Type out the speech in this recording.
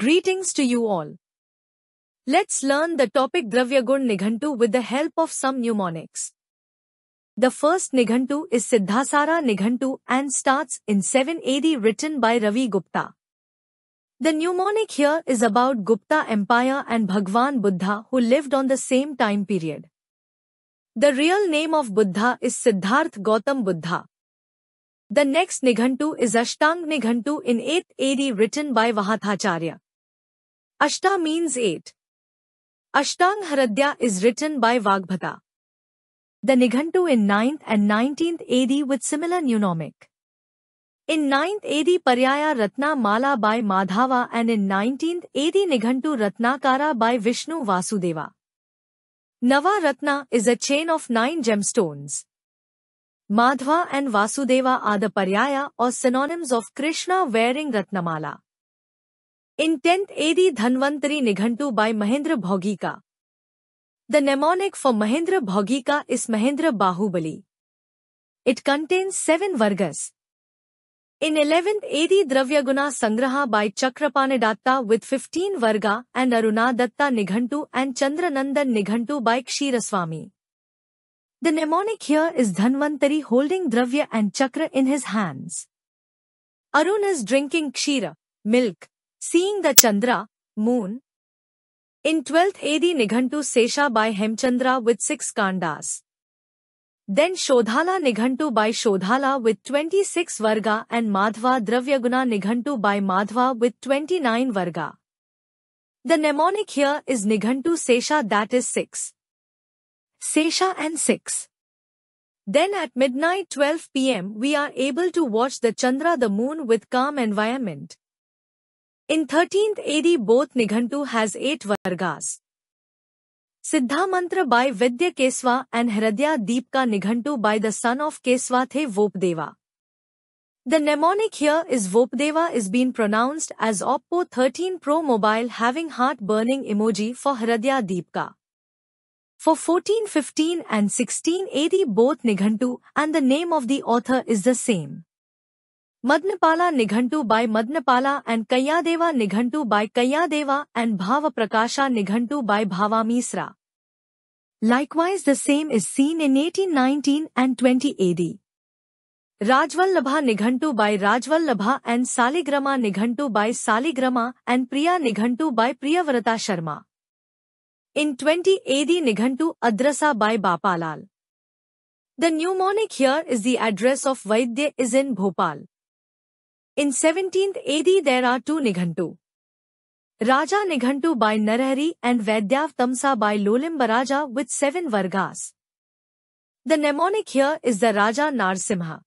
Greetings to you all. Let's learn the topic Dravyagun Nighantu with the help of some mnemonics. The first Nighantu is Siddhasara Nighantu and starts in 780 written by Ravi Gupta. The mnemonic here is about Gupta Empire and Bhagwan Buddha who lived on the same time period. The real name of Buddha is Siddharth Gautam Buddha. The next Nighantu is Ashtang Nighantu in 8th AD written by Vahathacharya. Ashta means eight. Ashtang Haradya is written by Vagbhata. The Nighantu in 9th and 19th AD with similar mnemonic. In 9th AD Paryaya Ratna Mala by Madhava and in 19th AD Nighantu Ratnakara by Vishnu Vasudeva. Nava Ratna is a chain of nine gemstones. Madhava and Vasudeva are the Paryaya or synonyms of Krishna wearing Ratnamala. In 10th AD Dhanvantari Nighantu by Mahendra Bhaugika. The mnemonic for Mahendra Bhaugika is Mahendra Bahubali. It contains seven vargas. In 11th AD Dravyaguna Sangraha by Chakrapanidatta with 15 varga and Arunadatta Nighantu and Chandranandan Nighantu by Kshiraswami. The mnemonic here is Dhanvantari holding Dravya and Chakra in his hands. Arun is drinking Kshira, milk, Seeing the Chandra, Moon. In 12th AD Nighantu Sesha by Hemchandra with 6 Kandas. Then Shodhala Nighantu by Shodhala with 26 Varga and Madhva Dravyaguna Nighantu by Madhva with 29 Varga. The mnemonic here is Nighantu Sesha that is 6. Sesha and 6. Then at midnight 12 pm we are able to watch the Chandra the moon with calm environment. In 13th AD both Nighantu has eight Vargas. Siddha mantra by Vidya Keswa and Hradya Deepka Nighantu by the son of Keswa the Vopdeva. The mnemonic here is Vopdeva is being pronounced as Oppo 13 Pro Mobile having heart burning emoji for Hradya Deepka. For 14, 15 and 16 AD both Nighantu and the name of the author is the same. Madnapala Nighantu by Madnapala and Deva Nighantu by Deva and Bhava Nighantu by Bhavamisra. Likewise the same is seen in 1819 and 20 AD. Rajvallabha Nighantu by Rajwal Rajvallabha and Saligrama Nighantu by Saligrama and Priya Nighantu by Priyavrata Sharma. In 20 AD Nighantu Adrasa by Bapalal. The mnemonic here is the address of Vaidya is in Bhopal. In 17th AD there are two Nighantu. Raja Nighantu by Narahari and Vaidyav Tamsa by Lolimbaraja with seven Vargas. The mnemonic here is the Raja Narsimha.